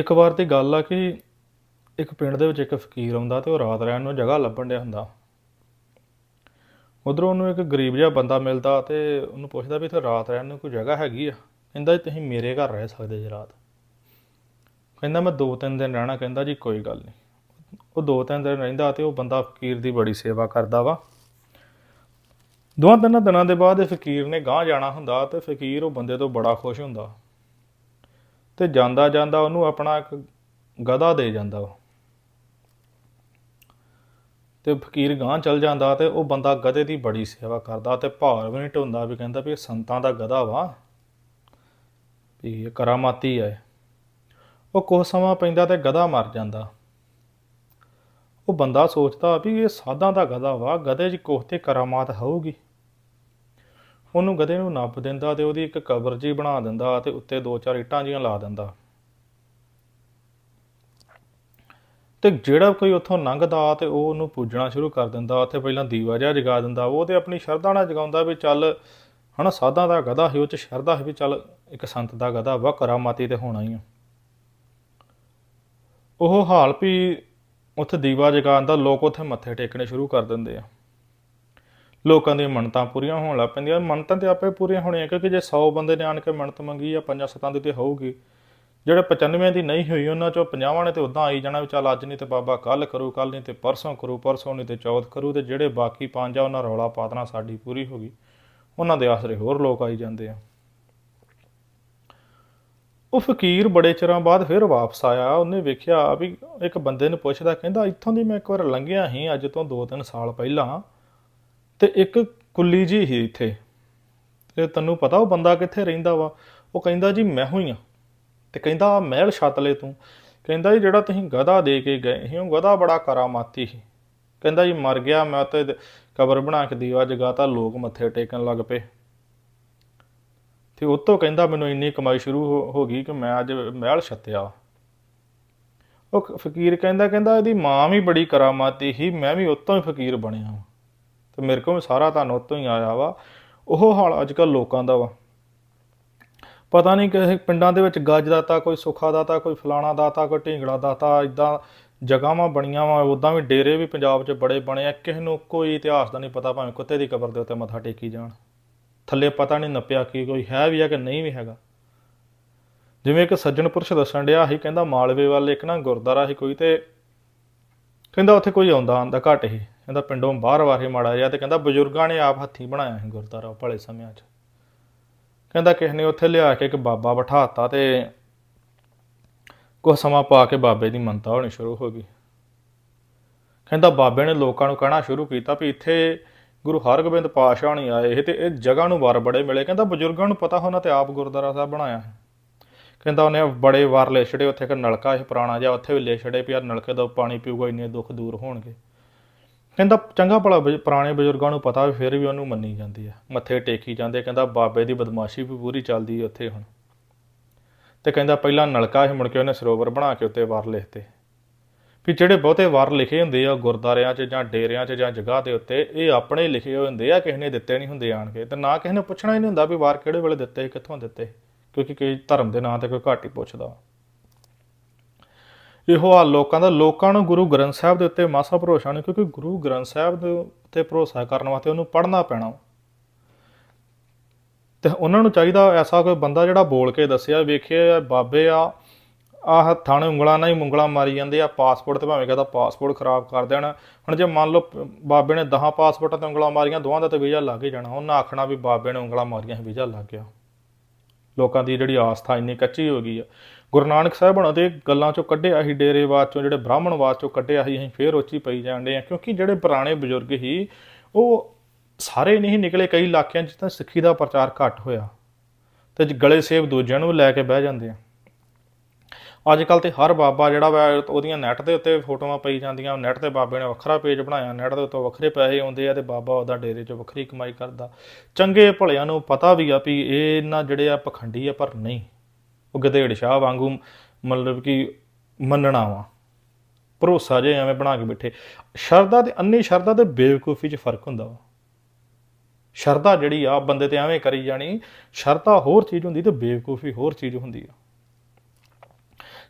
ਇੱਕ ਵਾਰ ਤੇ ਗੱਲ ਆ ਕਿ ਇੱਕ ਪਿੰਡ ਦੇ ਵਿੱਚ ਇੱਕ ਫਕੀਰ ਆਉਂਦਾ ਤੇ ਉਹ ਰਾਤ ਰਹਿਣ ਨੂੰ ਜਗ੍ਹਾ ਲੱਭਣ ਡਿਆ ਹੁੰਦਾ ਉਧਰੋਂ ਉਹਨੂੰ ਇੱਕ ਗਰੀਬ ਜਿਹਾ ਬੰਦਾ ਮਿਲਦਾ ਤੇ ਉਹਨੂੰ ਪੁੱਛਦਾ ਵੀ ਇੱਥੇ ਰਾਤ ਰਹਿਣ ਨੂੰ ਕੋਈ ਜਗ੍ਹਾ ਹੈਗੀ ਆ ਕਹਿੰਦਾ ਤੁਸੀਂ ਮੇਰੇ ਘਰ ਰਹਿ ਸਕਦੇ ਜੀ ਰਾਤ ਕਹਿੰਦਾ ਮੈਂ 2-3 ਦਿਨ ਰਹਿਣਾ ਕਹਿੰਦਾ ਜੀ ਕੋਈ ਗੱਲ ਨਹੀਂ ਉਹ 2-3 ਦਿਨ ਰਹਿੰਦਾ ਤੇ ਉਹ ਬੰਦਾ ਫਕੀਰ ਦੀ ਬੜੀ ਸੇਵਾ ਕਰਦਾ ਵਾ ਦੋਹਾਂ ਤਿੰਨਾਂ ਦਿਨਾਂ ਦੇ ਬਾਅਦ ਫਕੀਰ ਨੇ ਗਾਂ ਜਾਣਾ ਹੁੰਦਾ ਤੇ ਫਕੀਰ ਉਹ ਬੰਦੇ ਤੋਂ ਬੜਾ ਖੁਸ਼ ਹੁੰਦਾ ਤੇ ਜਾਂਦਾ ਜਾਂਦਾ ਉਹਨੂੰ ਆਪਣਾ ਇੱਕ ਗਧਾ ਦੇ ਜਾਂਦਾ ਉਹ ਤੇ ਫਕੀਰ ਗਾਂ ਚਲ ਜਾਂਦਾ ਤੇ ਉਹ ਬੰਦਾ ਗਧੇ ਦੀ ਬੜੀ ਸੇਵਾ ਕਰਦਾ ਤੇ ਭਾਰ ਵੀ ਨਹੀਂ ਢੋਂਦਾ ਵੀ ਕਹਿੰਦਾ ਵੀ ਇਹ ਸੰਤਾਂ ਦਾ ਗਧਾ ਵਾ ਵੀ ਇਹ ਕਰਾਮਾਤੀ ਹੈ ਉਹ ਕੋਹ ਸਮਾਂ ਪੈਂਦਾ ਤੇ ਗਧਾ ਮਰ ਜਾਂਦਾ ਉਹ ਬੰਦਾ ਸੋਚਦਾ ਵੀ ਇਹ ਸਾਧਾਂ ਦਾ ਗਧਾ ਵਾ ਗਧੇ 'ਚ ਕੋਹ ਤੇ ਕਰਾਮਾਤ ਹੋਊਗੀ ਉਹਨੂੰ ਗਧੇ ਨੂੰ ਨੱਪ ਦਿੰਦਾ ਤੇ ਉਹਦੀ ਇੱਕ ਕਬਰ ਜੀ ਬਣਾ ਦਿੰਦਾ ਤੇ ਉੱਤੇ ਦੋ ਚਾਰ ਇੱਟਾਂ ਜੀਆਂ ਲਾ ਦਿੰਦਾ ਤੇ ਜਿਹੜਾ ਕੋਈ ਉੱਥੋਂ ਲੰਘਦਾ ਤੇ ਉਹ ਉਹਨੂੰ ਪੂਜਣਾ ਸ਼ੁਰੂ ਕਰ ਦਿੰਦਾ ਉੱਥੇ ਪਹਿਲਾਂ ਦੀਵਾ ਜਿਹਾ ਜਗਾ ਦਿੰਦਾ ਉਹ ਤੇ ਆਪਣੀ ਸ਼ਰਧਾ ਨਾਲ ਜਗਾਉਂਦਾ ਵੀ ਚੱਲ ਹਨਾ ਸਾਧਾਂ ਦਾ ਗਧਾ ਹੀ ਉਹ ਚ ਸ਼ਰਧਾ ਹੈ ਵੀ ਚੱਲ ਇੱਕ ਸੰਤ ਦਾ ਗਧਾ ਵਾ ਕਰਾਮਾਤੀ ਤੇ ਹੋਣਾ ਹੀ ਆ ਉਹ ਹਾਲ ਵੀ ਉੱਥੇ ਦੀਵਾ ਜਗਾਉਂਦਾ ਲੋਕ ਉੱਥੇ ਮੱਥੇ ਟੇਕਣੇ ਸ਼ੁਰੂ ਕਰ ਦਿੰਦੇ ਆ ਲੋਕਾਂ ਦੀਆਂ ਮੰਨਤਾਂ ਪੂਰੀਆਂ ਹੋਣ ਲੱਗ ਪੈਂਦੀਆਂ ਮੰਨਤਾਂ ਤੇ ਆਪੇ ਪੂਰੀਆਂ ਹੋਣੀਆਂ ਕਿਉਂਕਿ ਜੇ 100 ਬੰਦੇ ਨੇ ਆਣ ਕੇ ਮੰਨਤ ਮੰਗੀ ਆ ਪੰਜਾਂ ਸੱਤਾਂ ਦੀ ਤੇ ਹੋਊਗੀ ਜਿਹੜੇ 95 ਦੀ ਨਹੀਂ ਹੋਈ ਉਹਨਾਂ ਚੋਂ 50 ਨੇ ਤੇ ਉਦਾਂ ਆਈ ਜਾਣਾ ਵੀ ਚੱਲ ਅੱਜ ਨਹੀਂ ਤੇ ਬਾਬਾ ਕੱਲ ਕਰੂ ਕੱਲ ਨਹੀਂ ਤੇ ਪਰਸੋਂ ਕਰੂ ਪਰਸੋਂ ਨਹੀਂ ਤੇ ਚੌਥ ਕਰੂ ਤੇ ਜਿਹੜੇ ਬਾਕੀ ਪੰਜ ਆ ਉਹਨਾਂ ਰੌਲਾ ਪਾ ਸਾਡੀ ਪੂਰੀ ਹੋ ਗਈ ਉਹਨਾਂ ਦੇ ਆਸਰੇ ਹੋਰ ਲੋਕ ਆਈ ਜਾਂਦੇ ਆ ਉਹ ਫਕੀਰ ਬੜੇ ਚਿਰਾਂ ਬਾਅਦ ਫਿਰ ਵਾਪਸ ਆਇਆ ਉਹਨੇ ਵੇਖਿਆ ਵੀ ਇੱਕ ਬੰਦੇ ਨੂੰ ਪੁੱਛਦਾ ਕਹਿੰਦਾ ਇੱਥੋਂ ਦੀ ਮੈਂ ਇੱਕ ਵਾਰ ਲੰਘਿਆ ਸੀ ਅੱਜ ਤੋਂ 2-3 ਸਾਲ ਪਹਿਲਾਂ ਤੇ ਇੱਕ ਕੁੱਲੀ ਜੀ ਹੀ ਇੱਥੇ ਤੇ ਤੈਨੂੰ ਪਤਾ ਉਹ ਬੰਦਾ ਕਿੱਥੇ ਰਹਿੰਦਾ ਵਾ ਉਹ ਕਹਿੰਦਾ ਜੀ ਮੈਂ ਹੋਈ ਆ ਤੇ ਕਹਿੰਦਾ ਮਹਿਲ ਛੱਤ ਲੈ ਤੂੰ ਕਹਿੰਦਾ ਜੀ ਜਿਹੜਾ ਤੁਸੀਂ ਗਧਾ ਦੇ ਕੇ ਗਏ ਸੀ ਉਹ ਗਧਾ ਬੜਾ ਕਰਾਮਾਤੀ ਸੀ ਕਹਿੰਦਾ ਜੀ ਮਰ ਗਿਆ ਮੈਂ ਤੇ ਕਬਰ ਬਣਾ ਕੇ ਦੀਵਾ ਜਗਾਤਾ ਲੋਕ ਮੱਥੇ ਟੇਕਣ ਲੱਗ ਪਏ ਤੇ ਤੋਂ ਕਹਿੰਦਾ ਮੈਨੂੰ ਇੰਨੀ ਕਮਾਈ ਸ਼ੁਰੂ ਹੋ ਗਈ ਕਿ ਮੈਂ ਅੱਜ ਮਹਿਲ ਛੱਤਿਆ ਉਹ ਫਕੀਰ ਕਹਿੰਦਾ ਕਹਿੰਦਾ ਇਹਦੀ ਮਾਂ ਵੀ ਬੜੀ ਕਰਾਮਾਤੀ ਸੀ ਮੈਂ ਵੀ ਉਤੋਂ ਹੀ ਫਕੀਰ ਬਣਿਆ ਤੇ ਮੇਰੇ ਕੋਲ ਸਾਰਾ ਤੁਹਾਨੂੰ ਉਤੋਂ ਹੀ ਆਇਆ ਵਾ ਉਹ ਹਾਲ ਅੱਜ ਕੱਲ ਲੋਕਾਂ ਦਾ ਵਾ ਪਤਾ ਨਹੀਂ ਕਿਸੇ ਪਿੰਡਾਂ ਦੇ ਵਿੱਚ ਗੱਜ ਦਾਤਾ ਕੋਈ ਸੁਖਾ ਦਾਤਾ ਕੋਈ ਫਲਾਣਾ ਦਾਤਾ ਕੋਈ ਢੀਂਗੜਾ ਦਾਤਾ ਇਦਾਂ ਜਗਾਵਾਂ ਬਣੀਆਂ ਵਾ ਉਦਾਂ ਵੀ ਡੇਰੇ ਵੀ ਪੰਜਾਬ 'ਚ ਬੜੇ ਬਣੇ ਆ ਕਿਸੇ ਨੂੰ ਕੋਈ ਇਤਿਹਾਸ ਦਾ ਨਹੀਂ ਪਤਾ ਭਾਵੇਂ ਕੁੱਤੇ ਦੀ ਕਬਰ ਦੇ ਉੱਤੇ ਮੱਥਾ ਟੇਕੀ ਜਾਣ ਥੱਲੇ ਪਤਾ ਨਹੀਂ ਨੱਪਿਆ ਕੀ ਕੋਈ ਹੈ ਵੀ ਆ ਕਿ ਨਹੀਂ ਵੀ ਹੈਗਾ ਜਿਵੇਂ ਇੱਕ ਸੱਜਣ ਪੁਰਸ਼ ਦੱਸਣ ਡਿਆ ਸੀ ਕਹਿੰਦਾ ਮਾਲਵੇ ਵੱਲ ਇੱਕ ਨਾ ਗੁਰਦਾਰਾ ਸੀ ਕੋਈ ਤੇ ਕਹਿੰਦਾ ਉੱਥੇ ਕੋਈ ਆਉਂਦਾ ਆਂਦਾ ਘਟ ਹੀ ਕਹਿੰਦਾ ਪਿੰਡੋਂ ਬਾਹਰ ਵਾਰੇ ਮਾੜਾ ਜਿਹਾ ਤੇ ਕਹਿੰਦਾ ਬਜ਼ੁਰਗਾਂ ਨੇ ਆਪ ਹੱਥੀ ਬਣਾਇਆ ਸੀ ਗੁਰਦਾਰਾ ਭਲੇ ਸਮਿਆਂ 'ਚ ਕਹਿੰਦਾ ਕਿਸ ਨੇ ਉੱਥੇ ਲਿਆ ਕੇ ਇੱਕ ਬਾਬਾ ਬਿਠਾਤਾ ਤੇ ਕੋ ਸਮਾਂ ਪਾ ਕੇ ਬਾਬੇ ਦੀ ਮੰਤਾ ਹੋਣੀ ਸ਼ੁਰੂ ਹੋ ਗਈ ਕਹਿੰਦਾ ਬਾਬੇ ਨੇ ਲੋਕਾਂ ਨੂੰ ਕਹਿਣਾ ਸ਼ੁਰੂ ਕੀਤਾ ਵੀ ਇੱਥੇ ਗੁਰੂ ਹਰਗੋਬਿੰਦ ਪਾਸ਼ਾ ਨਹੀਂ ਆਏ ਤੇ ਇਹ ਜਗ੍ਹਾ ਨੂੰ ਵਾਰ ਬੜੇ ਮਿਲੇ ਕਹਿੰਦਾ ਬਜ਼ੁਰਗਾਂ ਨੂੰ ਪਤਾ ਹੋਣਾ ਤੇ ਆਪ ਗੁਰਦਾਰਾ ਸਾਹਿਬ ਬਣਾਇਆ ਹੈ ਕਹਿੰਦਾ ਉਹਨੇ ਬੜੇ ਵਾਰ ਲੈ ਛੜੇ ਉੱਥੇ ਇੱਕ ਨਲਕਾ ਇਹ ਪੁਰਾਣਾ ਜਿਹਾ ਉੱਥੇ ਵੀ ਲੈ ਛੜੇ ਵੀ ਆ ਨਲਕੇ ਦਾ ਪਾਣੀ ਪੀਊਗਾ ਇੰਨੇ ਦੁੱਖ ਦੂਰ ਹੋਣਗੇ ਕਹਿੰਦਾ ਚੰਗਾ ਭਲਾ ਪੁਰਾਣੇ ਬਜ਼ੁਰਗਾਂ ਨੂੰ ਪਤਾ ਵੀ ਫਿਰ ਵੀ ਉਹਨੂੰ ਮੰਨੀ ਜਾਂਦੀ ਆ ਮੱਥੇ ਟੇਕੀ ਜਾਂਦੇ ਕਹਿੰਦਾ ਬਾਬੇ ਦੀ ਬਦਮਾਸ਼ੀ ਵੀ ਪੂਰੀ ਚੱਲਦੀ ਹੈ ਉੱਥੇ ਹੁਣ ਤੇ ਕਹਿੰਦਾ ਪਹਿਲਾਂ ਨਲਕਾ ਹੀ ਮੁੜ ਕੇ ਉਹਨੇ ਸਰੋਵਰ ਬਣਾ ਕੇ ਉੱਤੇ ਵਾਰ ਲਿਖਤੇ ਵੀ ਜਿਹੜੇ ਬਹੁਤੇ ਵਾਰ ਲਿਖੇ ਹੁੰਦੇ ਆ ਗੁਰਦਾਰਿਆਂ 'ਚ ਜਾਂ ਡੇਰਿਆਂ 'ਚ ਜਾਂ ਜਗ੍ਹਾ ਦੇ ਉੱਤੇ ਇਹ ਆਪਣੇ ਲਿਖੇ ਹੋਏ ਹੁੰਦੇ ਆ ਕਿਸੇ ਨੇ ਦਿੱਤੇ ਨਹੀਂ ਹੁੰਦੇ ਆਣ ਕੇ ਤੇ ਨਾ ਕਿਸੇ ਨੇ ਪੁੱਛਣਾ ਹੀ ਨਹੀਂ ਹੁੰਦਾ ਵੀ ਵਾਰ ਕਿਹੜੇ ਵੇਲੇ ਦਿੱਤੇ ਕਿੱਥੋਂ ਦਿੱਤੇ ਕਿਉਂਕਿ ਕੋਈ ਧਰਮ ਦੇ ਨਾਂ ਤੇ ਕੋਈ ਘਾਟੀ ਹੀ ਪੁੱਛਦਾ ਇਹੋ ਆ ਲੋਕਾਂ ਦਾ ਲੋਕਾਂ ਨੂੰ ਗੁਰੂ ਗ੍ਰੰਥ ਸਾਹਿਬ ਦੇ ਉੱਤੇ ਮਾਸਾ ਭਰੋਸਾ ਨਹੀਂ ਕਿਉਂਕਿ ਗੁਰੂ ਗ੍ਰੰਥ ਸਾਹਿਬ ਦੇ ਉੱਤੇ ਭਰੋਸਾ ਕਰਨ ਵਾਸਤੇ ਉਹਨੂੰ ਪੜ੍ਹਨਾ ਪੈਣਾ ਤੇ ਉਹਨਾਂ ਨੂੰ ਚਾਹੀਦਾ ਐਸਾ ਕੋਈ ਬੰਦਾ ਜਿਹੜਾ ਬੋਲ ਕੇ ਦੱਸਿਆ ਵੇਖਿਆ ਬਾਬੇ ਆ ਆ ਹੱਥਾਂ ਨੂੰ ਉਂਗਲਾਂ ਨਾਲ ਹੀ ਮੁੰਗਲਾ ਮਾਰੀ ਜਾਂਦੇ ਆ ਪਾਸਪੋਰਟ ਤੇ ਭਾਵੇਂ ਕਹਦਾ ਪਾਸਪੋਰਟ ਖਰਾਬ ਕਰ ਦੇਣ ਹੁਣ ਜੇ ਮੰਨ ਲਓ ਬਾਬੇ ਨੇ 10 ਪਾਸਪੋਰਟਾਂ ਤੇ ਉਂਗਲਾਂ ਮਾਰੀਆਂ ਦੋਹਾਂ ਦਾ ਤੇ ਵੀਜ਼ਾ ਲੱਗ ਹੀ ਜਾਣਾ ਉਹਨਾਂ ਆਖਣਾ ਵੀ ਬਾਬੇ ਨੇ ਉਂਗਲਾਂ ਮਾਰੀਆਂ ਵੀਜ਼ਾ ਲੱਗ ਗਿਆ ਲੋਕਾਂ ਦੀ ਜਿਹੜੀ ਆਸਥਾ ਇੰਨੀ ਕੱਚੀ ਹੋ ਗਈ ਆ ਗੁਰੂ ਨਾਨਕ ਸਾਹਿਬ ਹਣਾ ਦੇ ਗੱਲਾਂ ਚੋਂ ਕੱਢਿਆ ਸੀ ਡੇਰੇਵਾਦ ਚੋਂ ਜਿਹੜੇ ਬ੍ਰਾਹਮਣਵਾਦ ਚੋਂ ਕੱਢਿਆ ਸੀ ਅਸੀਂ ਫੇਰ ਉੱਚੀ ਪਈ ਜਾਂਦੇ ਆ ਕਿਉਂਕਿ ਜਿਹੜੇ ਪੁਰਾਣੇ ਬਜ਼ੁਰਗ ਹੀ ਉਹ ਸਾਰੇ ਨਹੀਂ ਨਿਕਲੇ ਕਈ ਇਲਾਕਿਆਂ 'ਚ ਤਾਂ ਸਿੱਖੀ ਦਾ ਪ੍ਰਚਾਰ ਘੱਟ ਹੋਇਆ ਤੇ ਗਲੇ ਸੇਬ ਦੂਜਿਆਂ ਨੂੰ ਲੈ ਕੇ ਬਹਿ ਜਾਂਦੇ ਆ ਅੱਜ ਕੱਲ ਤੇ ਹਰ ਬਾਬਾ ਜਿਹੜਾ ਵਾ ਉਹਦੀਆਂ ਨੈਟ ਦੇ ਉੱਤੇ ਫੋਟੋਆਂ ਪਈ ਜਾਂਦੀਆਂ ਨੈਟ ਤੇ ਬਾਬੇ ਨੇ ਵੱਖਰਾ ਪੇਜ ਬਣਾਇਆ ਨੈਟ ਦੇ ਉੱਤੇ ਵੱਖਰੇ ਪੈਸੇ ਆਉਂਦੇ ਆ ਤੇ ਬਾਬਾ ਉਹਦਾ ਡੇਰੇ 'ਚ ਵੱਖਰੀ ਕਮਾਈ ਕਰਦਾ ਚੰਗੇ ਭਲਿਆਂ ਨੂੰ ਪਤਾ ਵੀ ਆ ਵੀ ਇਹ ਇਹਨਾਂ ਜਿਹੜੇ ਆ ਪਖੰਡੀ ਆ ਪਰ ਨਹੀਂ ਉਹ ਗਦੇੜ ਸ਼ਾਹ ਵਾਂਗੂ ਮਤਲਬ ਕਿ ਮੰਨਣਾ ਵਾ ਭਰੋਸਾ ਜੇ ਐਵੇਂ ਬਣਾ ਕੇ ਬੈਠੇ ਸ਼ਰਦਾ ਤੇ ਅੰਨੀ ਸ਼ਰਦਾ ਤੇ ਬੇਵਕੂਫੀ 'ਚ ਫਰਕ ਹੁੰਦਾ ਵਾ ਸ਼ਰਦਾ ਜਿਹੜੀ ਆ ਬੰਦੇ ਤੇ ਐਵੇਂ ਕਰੀ ਜਾਣੀ ਸ਼ਰਦਾ ਹੋਰ ਚੀਜ਼ ਹੁੰਦੀ ਤੇ ਬੇਵਕੂਫੀ ਹੋਰ ਚੀਜ਼ ਹੁੰਦੀ ਆ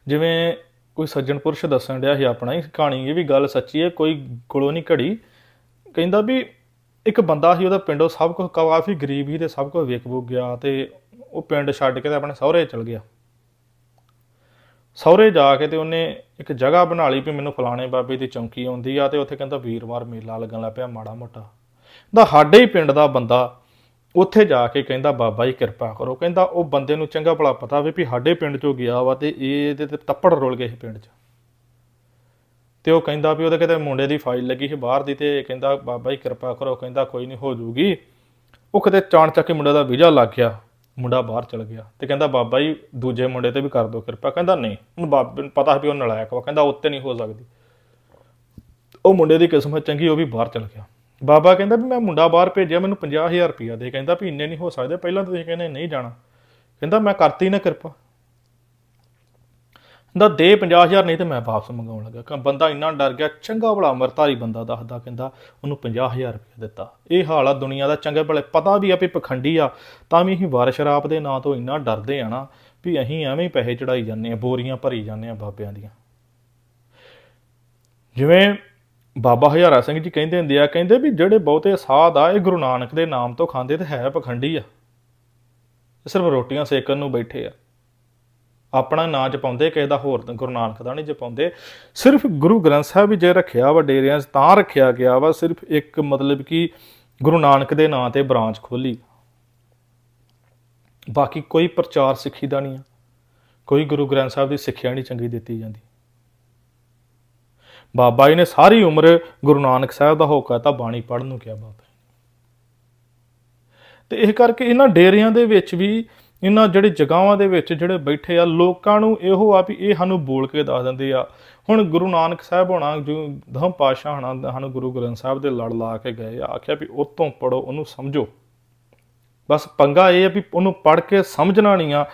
ਜਿਵੇਂ ਕੋਈ ਸੱਜਣ ਪੁਰਸ਼ ਦੱਸਣ ਡਿਆ ਸੀ ਆਪਣਾ ਹੀ ਕਹਾਣੀ ਇਹ ਵੀ ਗੱਲ ਸੱਚੀ ਹੈ ਕੋਈ ਕੋਲੋਂ ਨਹੀਂ ਘੜੀ ਕਹਿੰਦਾ ਵੀ ਇੱਕ ਬੰਦਾ ਸੀ ਉਹਦਾ ਪਿੰਡੋਂ ਸਭ ਕੁਝ ਕਾਫੀ ਗਰੀਬ ਸੀ ਤੇ ਸਭ ਕੁਝ ਵੇਖ ਬੁੱਕ ਗਿਆ ਤੇ ਉਹ ਪਿੰਡ ਛੱਡ ਕੇ ਤੇ ਆਪਣੇ ਸਹੁਰੇ ਚਲ ਗਿਆ ਸਹੁਰੇ ਜਾ ਕੇ ਤੇ ਉਹਨੇ ਇੱਕ ਜਗ੍ਹਾ ਬਣਾ ਲਈ ਵੀ ਮੈਨੂੰ ਫਲਾਣੇ ਬਾਬੇ ਦੀ ਚੌਂਕੀ ਆਉਂਦੀ ਆ ਤੇ ਉੱਥੇ ਕਹਿੰਦਾ ਵੀਰਵਾਰ ਮੇਲਾ ਲੱਗਣ ਲੱਪਿਆ ਮਾੜਾ ਮੋਟਾ ਦਾ ਸਾਡੇ ਹੀ ਪਿੰਡ ਦਾ ਬੰਦਾ ਉੱਥੇ ਜਾ ਕੇ ਕਹਿੰਦਾ ਬਾਬਾ ਜੀ ਕਿਰਪਾ ਕਰੋ ਕਹਿੰਦਾ ਉਹ ਬੰਦੇ ਨੂੰ ਚੰਗਾ ਭਲਾ ਪਤਾ ਵੀ ਸਾਡੇ ਪਿੰਡ ਚੋਂ ਗਿਆ ਵਾ ਤੇ ਇਹ ਇਹਦੇ ਤੇ ਤੱਪੜ ਰੋਲ ਗਏ ਪਿੰਡ 'ਚ ਤੇ ਉਹ ਕਹਿੰਦਾ ਵੀ ਉਹਦੇ ਕਿਤੇ ਮੁੰਡੇ ਦੀ ਫਾਈਲ ਲੱਗੀ ਸੀ ਬਾਹਰ ਦੀ ਤੇ ਕਹਿੰਦਾ ਬਾਬਾ ਜੀ ਕਿਰਪਾ ਕਰੋ ਕਹਿੰਦਾ ਕੋਈ ਨਹੀਂ ਹੋ ਜੂਗੀ ਉਹ ਕਿਤੇ ਚਾਣ ਚੱਕ ਕੇ ਮੁੰਡੇ ਦਾ ਵੀਜ਼ਾ ਲੱਗ ਗਿਆ ਮੁੰਡਾ ਬਾਹਰ ਚਲ ਗਿਆ ਤੇ ਕਹਿੰਦਾ ਬਾਬਾ ਜੀ ਦੂਜੇ ਮੁੰਡੇ ਤੇ ਵੀ ਕਰ ਦਿਓ ਕਿਰਪਾ ਕਹਿੰਦਾ ਨਹੀਂ ਹੁਣ ਬਾਬੇ ਨੂੰ ਪਤਾ ਵੀ ਉਹ ਨਲਾਇਕ ਵਾ ਕਹਿੰਦਾ ਉੱਤੇ ਨਹੀਂ ਹੋ ਸਕਦੀ ਉਹ ਮੁੰਡੇ ਦੀ ਕਿਸਮਤ ਚੰਗੀ ਉਹ ਵੀ ਬਾਹਰ ਚਲ ਗਿਆ ਬਾਬਾ ਕਹਿੰਦਾ ਵੀ ਮੈਂ ਮੁੰਡਾ ਬਾਹਰ ਭੇਜਿਆ ਮੈਨੂੰ 50000 ਰੁਪਇਆ ਦੇ ਕਹਿੰਦਾ ਵੀ ਇੰਨੇ ਨਹੀਂ ਹੋ ਸਕਦੇ ਪਹਿਲਾਂ ਤੁਸੀਂ ਕਹਿੰਦੇ ਨਹੀਂ ਜਾਣਾ ਕਹਿੰਦਾ ਮੈਂ ਕਰਤੀ ਨਾ ਕਿਰਪਾ ਦਾ ਦੇ 50000 ਨਹੀਂ ਤੇ ਮੈਂ ਵਾਪਸ ਮੰਗਾਉਣ ਲੱਗਾ ਕਿ ਬੰਦਾ ਇੰਨਾ ਡਰ ਗਿਆ ਚੰਗਾ ਭਲਾ ਅਮਰਤਾਰੀ ਬੰਦਾ ਦੱਸਦਾ ਕਹਿੰਦਾ ਉਹਨੂੰ 50000 ਰੁਪਏ ਦਿੱਤਾ ਇਹ ਹਾਲ ਆ ਦੁਨੀਆ ਦਾ ਚੰਗੇ ਭਲੇ ਪਤਾ ਵੀ ਆ ਵੀ ਪਖੰਡੀ ਆ ਤਾਂ ਵੀ ਅਸੀਂ ਵਾਰਸ਼ਰਾਪ ਦੇ ਨਾਂ ਤੋਂ ਇੰਨਾ ਡਰਦੇ ਆ ਨਾ ਵੀ ਅਸੀਂ ਐਵੇਂ ਪੈਸੇ ਚੜਾਈ ਜਾਂਦੇ ਆ ਬੋਰੀਆਂ ਭਰੀ ਜਾਂਦੇ ਆ ਬਾਬਿਆਂ ਦੀਆਂ ਜਿਵੇਂ ਬਾਬਾ ਹਜ਼ਾਰਾ ਸਿੰਘ ਜੀ ਕਹਿੰਦੇ ਹੁੰਦੇ ਆ ਕਹਿੰਦੇ ਵੀ ਜਿਹੜੇ ਬਹੁਤੇ ਸਾਧ ਆ ਇਹ ਗੁਰੂ ਨਾਨਕ ਦੇ ਨਾਮ ਤੋਂ ਖਾਂਦੇ ਤੇ ਹੈ ਪਖੰਡੀ ਆ ਸਿਰਫ ਰੋਟੀਆਂ ਸੇਕਣ ਨੂੰ ਬੈਠੇ ਆ ਆਪਣਾ ਨਾਂ ਜਪਾਉਂਦੇ ਕਿਸੇ ਦਾ ਹੋਰ ਗੁਰੂ ਨਾਨਕ ਦਾ ਨਹੀਂ ਜਪਾਉਂਦੇ ਸਿਰਫ ਗੁਰੂ ਗ੍ਰੰਥ ਸਾਹਿਬ ਹੀ ਜੇ ਰੱਖਿਆ ਵਾ ਡੇਰਿਆਂ 'ਚ ਤਾਂ ਰੱਖਿਆ ਗਿਆ ਵਾ ਸਿਰਫ ਇੱਕ ਮਤਲਬ ਕਿ ਗੁਰੂ ਨਾਨਕ ਦੇ ਨਾਂ ਤੇ ਬ੍ਰਾਂਚ ਖੋਲੀ ਬਾਕੀ ਕੋਈ ਪ੍ਰਚਾਰ ਸਿੱਖੀ ਦਾ ਨਹੀਂ ਆ ਕੋਈ ਗੁਰੂ ਗ੍ਰੰਥ ਸਾਹਿਬ ਦੀ ਸਿੱਖਿਆ ਨਹੀਂ ਚੰਗੀ ਦਿੱਤੀ ਜਾਂਦੀ ਬਾਬਾ ਜੀ ਨੇ ਸਾਰੀ ਉਮਰ ਗੁਰੂ ਨਾਨਕ ਸਾਹਿਬ ਦਾ ਹੋਕਾ ਤਾਂ ਬਾਣੀ ਪੜਨ ਨੂੰ ਕਿਹਾ ਬਾਬਾ ਤੇ ਇਹ ਕਰਕੇ ਇਹਨਾਂ ਡੇਰਿਆਂ ਦੇ ਵਿੱਚ ਵੀ ਇਹਨਾਂ ਜਿਹੜੇ ਜਗਾਵਾਂ ਦੇ ਵਿੱਚ ਜਿਹੜੇ ਬੈਠੇ ਆ ਲੋਕਾਂ ਨੂੰ ਇਹੋ ਆ ਵੀ ਇਹ ਸਾਨੂੰ ਬੋਲ ਕੇ ਦੱਸ ਦਿੰਦੇ ਆ ਹੁਣ ਗੁਰੂ ਨਾਨਕ ਸਾਹਿਬ ਹੋਣਾ ਜੋ ਦਹਮ ਪਾਸ਼ਾ ਹਣਾ ਹਨ ਗੁਰੂ ਗ੍ਰੰਥ ਸਾਹਿਬ ਦੇ ਲੜ ਲਾ ਕੇ ਗਏ ਆ ਆਖਿਆ ਵੀ ਉਤੋਂ ਪੜੋ ਉਹਨੂੰ ਸਮਝੋ ਬਸ ਪੰਗਾ ਇਹ ਆ ਵੀ ਉਹਨੂੰ ਪੜ ਕੇ ਸਮਝਣਾ ਨਹੀਂ ਆ